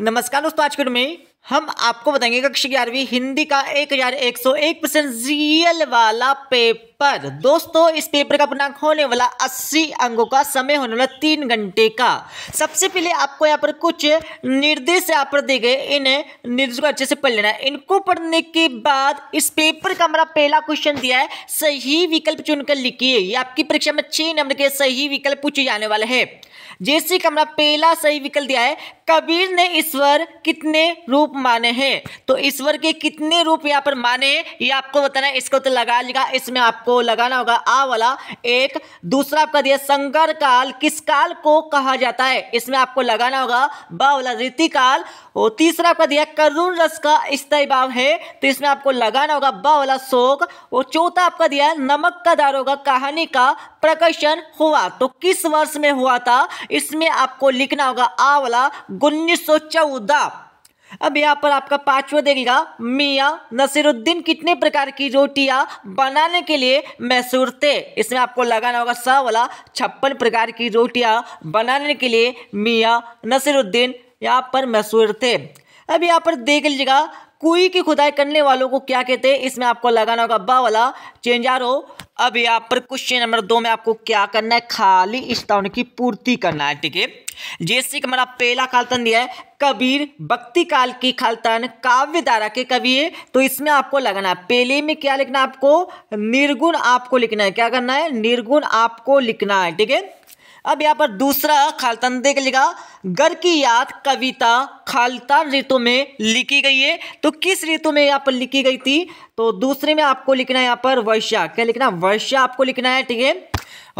नमस्कार दोस्तों आज के में हम आपको बताएंगे कक्षा ग्यारहवीं हिंदी का एक हजार एक सौ एक परसेंट रियल वाला पेपर दोस्तों इस पेपर का पूर्णांक होने वाला अस्सी अंगों का समय होने वाला तीन घंटे का सबसे पहले आपको यहाँ पर कुछ निर्देश यहाँ पर दिए गए इन निर्देशों को अच्छे से पढ़ लेना है इनको पढ़ने के बाद इस पेपर का हमारा पहला क्वेश्चन दिया है सही विकल्प चुनकर लिखिए ये आपकी परीक्षा में छह नंबर के सही विकल्प पूछे जाने वाले है जैसे कि हमारा पहला सही विकल्प दिया है कबीर ने ईश्वर कितने रूप माने हैं तो ईश्वर के कितने रूप यहाँ पर माने ये आपको बताना है इसको तो लगा लिखा इसमें आपको लगाना होगा आ वाला एक दूसरा आपका दिया संगर काल किस काल को कहा जाता है इसमें आपको लगाना होगा बा वाला रीति काल और तीसरा आपका दिया करुण रस का स्थायी भाव है तो इसमें आपको लगाना होगा बा वाला शोक और चौथा आपका दिया नमक का दारोगा कहानी का प्रकाशन हुआ तो किस वर्ष में हुआ था इसमें आपको लिखना होगा आ वाला उन्नीस सौ चौदह अब यहाँ पर आपका पांचवा देखेगा मियाँ नसीरुद्दीन कितने प्रकार की रोटियां बनाने के लिए मैसूर थे इसमें आपको लगाना होगा स वाला छप्पन प्रकार की रोटियां बनाने के लिए मियाँ नसीरुद्दीन यहाँ पर मैसूर थे अब यहाँ पर देख लीजिएगा कुई की खुदाई करने वालों को क्या कहते हैं इसमें आपको लगाना होगा बा वाला चेंजारो अब यहाँ पर क्वेश्चन नंबर दो में आपको क्या करना है खाली स्थान की पूर्ति करना है ठीक है जैसे कि हमारा पहला खालतन दिया है कबीर भक्ति काल की खालतन काव्य धारा के कवि है तो इसमें आपको लगना है पहले में क्या लिखना है आपको निर्गुण आपको लिखना है क्या करना है निर्गुण आपको लिखना है ठीक है अब यहाँ पर दूसरा खालतन देख लीजिएगा घर की याद कविता खालतान ऋतु में लिखी गई है तो किस ऋतु में यहाँ पर लिखी गई थी तो दूसरे में आपको लिखना है यहाँ पर वर्षा क्या लिखना वर्षा आपको लिखना है ठीक है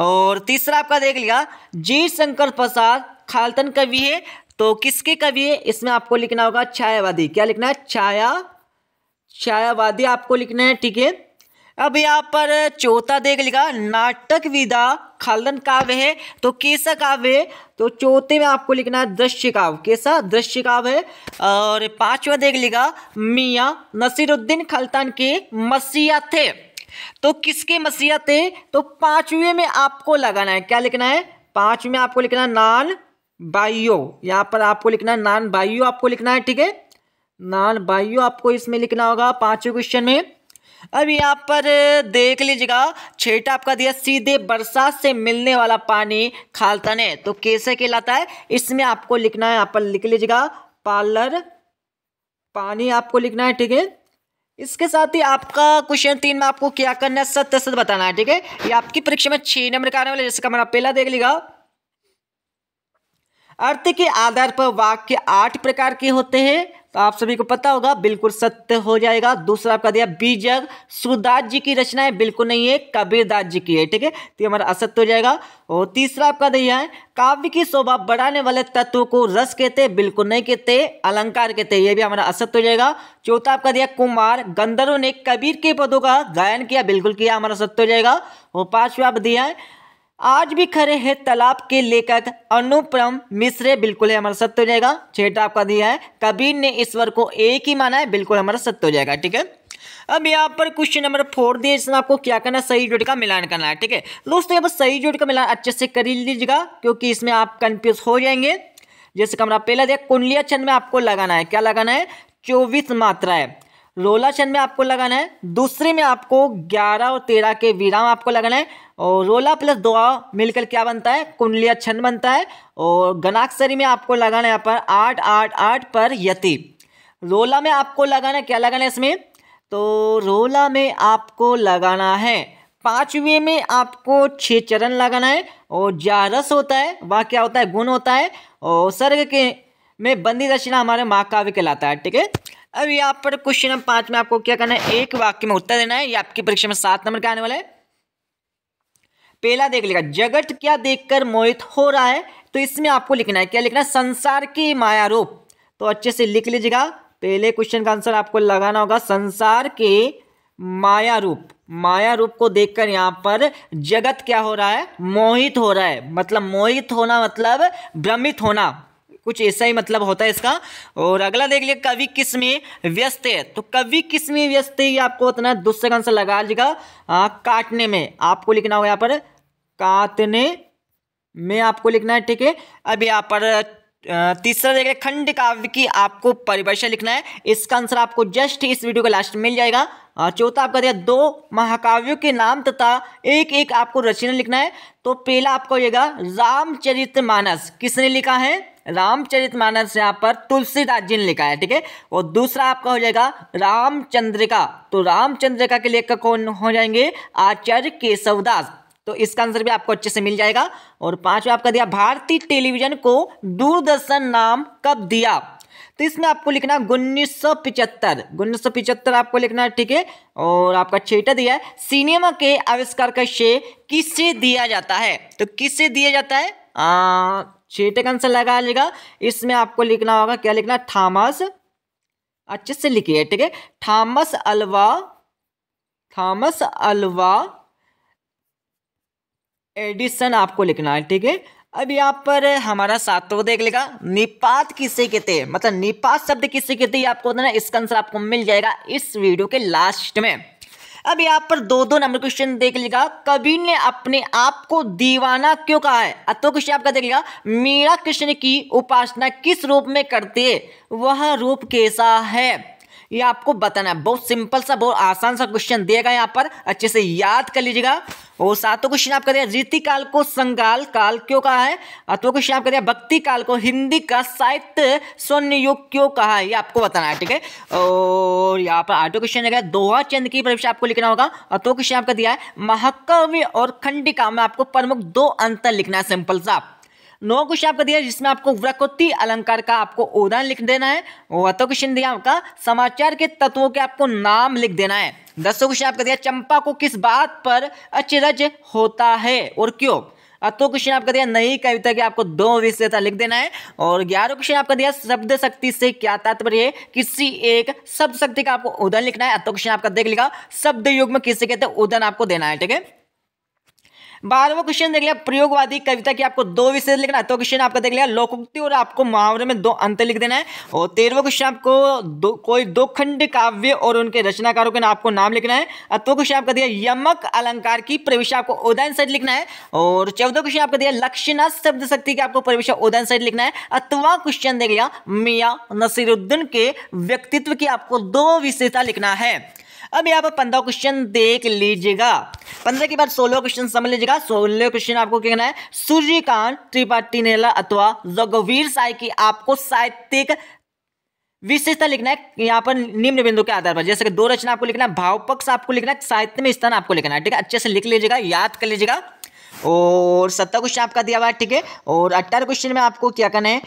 और तीसरा आपका देख लिया जी शंकर प्रसाद खालतन कवि है तो किसके कवि है इसमें आपको लिखना होगा छायावादी क्या लिखना है छाया छायावादी आपको लिखना है ठीक है अब यहाँ पर चौथा देख लिखा नाटक विदा खालन काव्य है तो कैसा काव्य है तो चौथे में आपको लिखना है दृश्य काव्य कैसा दृश्य काव्य है और पांचवा देख लिखा मियाँ नसीरुद्दीन खलतान के मसीहा थे तो किसके मसीहा थे तो पांचवें में आपको लगाना है क्या लिखना है पांचवें में आपको लिखना है नान बायो यहाँ पर आपको लिखना है नान बायो आपको लिखना है ठीक है नान बायो आपको इसमें लिखना होगा पांचवें क्वेश्चन में अब यहाँ पर देख लीजिएगा छेटा आपका दिया सीधे बरसात से मिलने वाला पानी खालता ने तो कैसे कहलाता है इसमें आपको लिखना है यहाँ पर लिख लीजिएगा पार्लर पानी आपको लिखना है ठीक है इसके साथ ही आपका क्वेश्चन तीन में आपको क्या करना है सत्य सत्य बताना है ठीक है ये आपकी परीक्षा में छह नंबर का आने वाला जैसे का मैंने पहला देख लीजिएगा अर्थ के आधार पर वाक्य आठ प्रकार के होते हैं तो आप सभी को पता होगा बिल्कुल सत्य हो जाएगा दूसरा आपका दिया बीजग सुदास जी की रचना है बिल्कुल नहीं है कबीरदास जी की है ठीक है तो हमारा असत्य हो जाएगा और तीसरा आपका दिया है काव्य की शोभा बढ़ाने वाले तत्व को रस कहते बिल्कुल नहीं कहते अलंकार कहते ये भी हमारा असत्य हो जाएगा चौथा आपका दिया कुमार गंधर्व ने कबीर के पदों का गायन किया बिल्कुल किया हमारा सत्य हो जाएगा और पांचवा आप दिया है आज भी खड़े हैं तालाब के लेखक अनुपम मिश्रे बिल्कुल ही हमारा सत्य हो जाएगा छेटा आपका दिया है कबीर ने ईश्वर को एक ही माना है बिल्कुल हमारा सत्य हो जाएगा ठीक है अब यहाँ पर क्वेश्चन नंबर फोर दिया इसमें आपको क्या करना है सही जोड़ का मिलान करना है ठीक है दोस्तों यहाँ पर सही जोड़ का मिलान अच्छे से कर लीजिएगा क्योंकि इसमें आप कंफ्यूज हो जाएंगे जैसे कमरा पहला दिया कुंडलिया छंद में आपको लगाना है क्या लगाना है चौबीस मात्रा है रोला छंद में आपको लगाना है दूसरे में आपको ग्यारह और तेरह के विराम आपको लगाना है और रोला प्लस दुआ मिलकर क्या बनता है कुंडलिया छन बनता है और गनाक्षरी में आपको लगाना यहाँ पर आठ आठ आठ पर यति रोला में आपको लगाना क्या लगाना है इसमें तो रोला में आपको लगाना है पाँचवें में आपको छः चरण लगाना है और जारस रस होता है वह क्या होता है गुण होता है और सर्ग के में बंदी रचना हमारे महाकाव्य कहलाता है ठीक है अब यहाँ पर क्वेश्चन नंबर पाँच में आपको क्या करना है एक वाक्य में उत्तर देना है ये आपकी परीक्षा में सात नंबर का आने वाला है पहला देख लेगा जगत क्या देखकर मोहित हो रहा है तो इसमें आपको लिखना है क्या लिखना है संसार के माया रूप तो अच्छे से लिख लीजिएगा पहले क्वेश्चन का आंसर आपको लगाना होगा संसार के माया रूप माया रूप को देखकर यहाँ पर जगत क्या हो रहा है मोहित हो रहा है मतलब मोहित होना मतलब भ्रमित होना कुछ ऐसा ही मतलब होता है इसका और अगला देख लिया कवि किस में व्यस्त है तो कवि किस में व्यस्त है ये आपको उतना दूसरे का आंसर लगा लीजिएगा हाँ, काटने में आपको लिखना होगा यहाँ पर कातने में आपको लिखना है ठीक है अब यहाँ पर तीसरा देख रहे खंड काव्य की आपको परिभाषा लिखना है इसका आंसर आपको जस्ट इस वीडियो के लास्ट में मिल जाएगा चौथा आपका दिया दो महाकाव्यों के नाम तथा एक एक आपको रचना लिखना है तो पहला आपको होगा रामचरित मानस किसने लिखा है रामचरित मानस यहाँ पर तुलसीदास जी ने लिखा है ठीक है और दूसरा आपका हो जाएगा रामचंद्रिका तो रामचंद्रिका के लेखक कौन हो जाएंगे आचार्य केशवदास तो इसका आंसर भी आपको अच्छे से मिल जाएगा और पांचवा आपका दिया भारतीय टेलीविजन को दूरदर्शन नाम कब दिया तो इसमें आपको लिखना उन्नीस सौ पिचहत्तर उन्नीस सौ पिचहत्तर आपको लिखना है ठीक है और आपका छेटा दिया है सिनेमा के आविष्कार का श्रेय किससे दिया जाता है तो किससे दिया जाता है छेटे का आंसर लगा लेगा इसमें आपको लिखना होगा क्या लिखना थॉमस अच्छे से लिखिए ठीक है Thomas Alva Thomas Alva Edison आपको लिखना है ठीक है अब यहाँ पर हमारा सातों देख लेगा निपात किसे कहते हैं मतलब निपात शब्द किसे कहते हैं आपको ना इसका आंसर आपको मिल जाएगा इस वीडियो के लास्ट में अब यहाँ पर दो दो नंबर क्वेश्चन देख लेगा कबीर ने अपने आप को दीवाना क्यों कहा है अतो क्वेश्चन आपका देख लेगा मीरा कृष्ण की उपासना किस रूप में करते वह रूप कैसा है ये आपको बताना है बहुत सिंपल सा बहुत आसान सा क्वेश्चन दिएगा यहाँ पर अच्छे से याद कर लीजिएगा और सातों क्वेश्चन आप करिए रीति काल को संगाल काल क्यों कहा है अतो क्वेश्चन आप करिए भक्ति काल को हिंदी का साहित्य स्वर्ण युग क्यों कहा है ये आपको बताना है ठीक है और यहाँ पर आठों क्वेश्चन है दोहा चंद की परीक्षा आपको लिखना होगा अतो क्वेश्चन आपका दिया है महाकाव्य और खंडिका में आपको प्रमुख दो अंतर लिखना है सिंपल सा नौ क्वेश्चन आपका दिया जिसमें आपको वृकोत्ति अलंकार का आपको उदाहरण लिख देना है तो क्वेश्चन दिया आपका समाचार के तत्वों के आपको नाम लिख देना है दसों क्वेश्चन आपका दिया चंपा को किस बात पर अचरज होता है और क्यों तो क्वेश्चन आपका दिया नई कविता के आपको दो विशेषता लिख देना है और ग्यारह क्वेश्चन आपका दिया शब्द शक्ति से क्या तात्पर्य है किसी एक शब्द शक्ति का आपको उदाहरण लिखना है तो क्वेश्चन आपका देख लिखा शब्द युग में किससे कहते हैं उदाहरण आपको देना है ठीक है बारहवा क्वेश्चन देख लिया प्रयोगवादी कविता की आपको दो विषय लिखना है तो क्वेश्चन आपका देख लिया लोकोक्ति और आपको मुहावरे में दो अंत लिख देना है और तेरहवा क्वेश्चन आपको दो कोई दो खंड काव्य और उनके रचनाकारों के ना आपको नाम लिखना है तो क्वेश्चन आपका दिया यमक अलंकार की प्रविशा आपको उदयन साइड लिखना है और चौदह क्वेश्चन आपका दिया लक्षण शब्द शक्ति की आपको प्रविशा उदयन साइड लिखना है अथवा क्वेश्चन देख लिया मियाँ नसीरुद्दीन के व्यक्तित्व की आपको दो विशेषता लिखना है अब यहाँ पर पंद्रह क्वेश्चन देख लीजिएगा पंद्रह के बाद सोलह क्वेश्चन समझ लीजिएगा सोलह क्वेश्चन आपको क्या कहना है सूर्यकांत त्रिपाठी नेला अथवा जगवीर साय की आपको साहित्यिक विशेषता लिखना है यहाँ पर निम्न बिंदु के आधार पर जैसे कि दो रचना आपको लिखना है भावपक्ष आपको लिखना है साहित्य में स्थान आपको लिखना है ठीक है अच्छे से लिख लीजिएगा याद कर लीजिएगा और सत्तर क्वेश्चन आपका दिया हुआ है ठीक है और अट्ठारह क्वेश्चन में आपको क्या करना है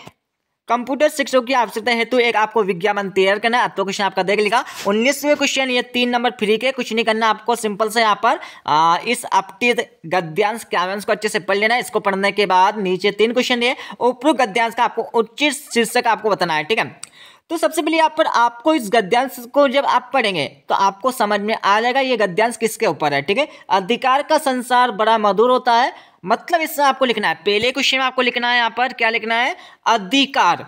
कंप्यूटर शिक्षक की आवश्यकता हेतु तो एक आपको विज्ञापन तैयार करना है तो क्वेश्चन आपका देख लिखा उन्नीसवें क्वेश्चन ये तीन नंबर फ्री के कुछ नहीं करना आपको सिंपल से यहाँ पर आ, इस अपटित गद्यांश काव्यांश को अच्छे से पढ़ लेना है इसको पढ़ने के बाद नीचे तीन क्वेश्चन दिए उपयुक्त गद्यांश का आपको उचित शीर्षक आपको बताना है ठीक है तो सबसे पहले यहाँ पर आपको इस गद्यांश को जब आप पढ़ेंगे तो आपको समझ में आ जाएगा ये गद्यांश किसके ऊपर है ठीक है अधिकार का संसार बड़ा मधुर होता है मतलब इससे आपको लिखना है पहले क्वेश्चन में आपको लिखना है यहाँ पर क्या लिखना है अधिकार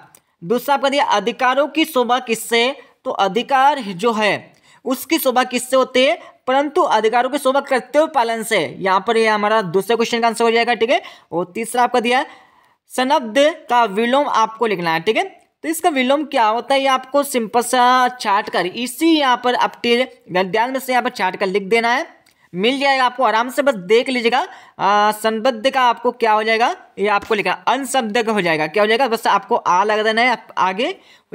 दूसरा आपका दिया अधिकारों की शोभा किससे तो अधिकार जो है उसकी शोभा किससे होती है परंतु अधिकारों की शोभा कर्तव्य पालन से यहाँ पर यह हमारा दूसरे क्वेश्चन का आंसर हो जाएगा ठीक है और तीसरा आपका दिया सनब्द का विलोम आपको लिखना है ठीक है तो इसका विलोम क्या होता है ये आपको सिंपल सा चाट कर इसी यहाँ पर अपने ध्यान में से यहाँ पर चाट कर लिख देना है मिल जाएगा आपको आराम से बस देख लीजिएगा संबद्ध का आपको क्या हो जाएगा ये आपको लिखा अनशब्द का हो जाएगा क्या हो जाएगा बस आपको आ लग देना है आगे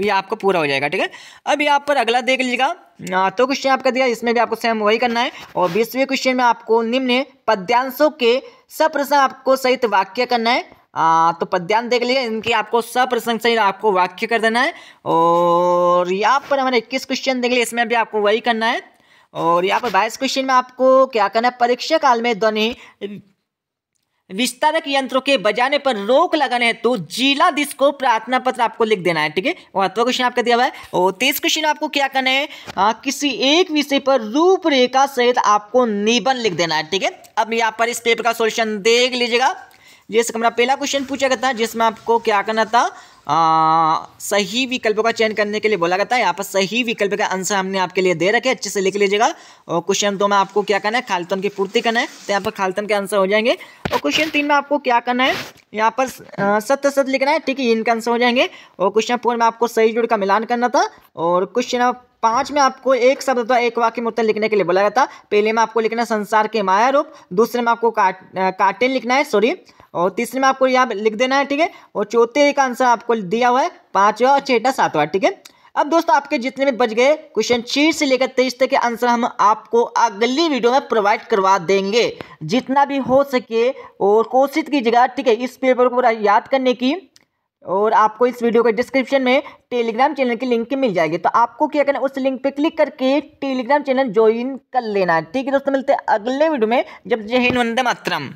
ये आपको पूरा हो जाएगा ठीक है अब यहाँ पर अगला देख लीजिएगा तो क्वेश्चन आपका दिया इसमें भी आपको सेम वही करना है और बीसवें क्वेश्चन में आपको निम्न पद्यांशों के सब प्रश्न आपको सहित वाक्य करना है आ, तो पद्यांश देख लीजिए इनकी आपको सप्रसंग सहित आपको वाक्य कर देना है और यहाँ पर हमारे इक्कीस क्वेश्चन देख लिया इसमें भी आपको वही करना है और यहाँ पर बाईस क्वेश्चन में आपको क्या करना है परीक्षा काल में ध्वनि विस्तारक यंत्रों के बजाने पर रोक लगाने हेतु दिश को प्रार्थना पत्र आपको लिख देना है ठीक है महत्व क्वेश्चन आपका दिया हुआ है और तेईस क्वेश्चन आपको क्या करना है आ, किसी एक विषय पर रूपरेखा सहित आपको निबंध लिख देना है ठीक है अब यहाँ पर इस पेपर का सोल्यूशन देख लीजिएगा जैसे हमारा पहला क्वेश्चन पूछा गया था जिसमें आपको क्या करना था आ, सही विकल्प का चयन करने के लिए बोला जाता है यहाँ पर सही विकल्प का आंसर हमने आपके लिए दे रखे अच्छे से लिख लीजिएगा और क्वेश्चन दो में आपको क्या करना है खालतन की पूर्ति करना है तो यहाँ पर खालतन के आंसर हो जाएंगे और क्वेश्चन तीन में आपको क्या करना है यहाँ पर सत्य सत्य लिखना है ठीक है इनका आंसर हो जाएंगे और क्वेश्चन फोर में आपको सही जुड़ का मिलान करना था और क्वेश्चन पाँच में आपको एक शब्द अथवा एक वाक्य में उत्तर लिखने के लिए बोला जाता पहले में आपको लिखना संसार के माया रूप दूसरे में आपको काट, काटेन लिखना है सॉरी और तीसरे में आपको यहाँ लिख देना है ठीक है और चौथे का आंसर आपको दिया हुआ है पाँचवा और छठा सातवा ठीक है अब दोस्तों आपके जितने भी बच गए क्वेश्चन छह से लेकर तेईस तक के आंसर हम आपको अगली वीडियो में प्रोवाइड करवा देंगे जितना भी हो सके और कोशिश कीजिएगा ठीक है इस पेपर को पूरा याद करने की और आपको इस वीडियो के डिस्क्रिप्शन में टेलीग्राम चैनल की लिंक मिल जाएगी तो आपको क्या करना है उस लिंक पे क्लिक करके टेलीग्राम चैनल ज्वाइन कर लेना ठीक है दोस्तों मिलते हैं अगले वीडियो में जब जय हिंद वंदे मातरम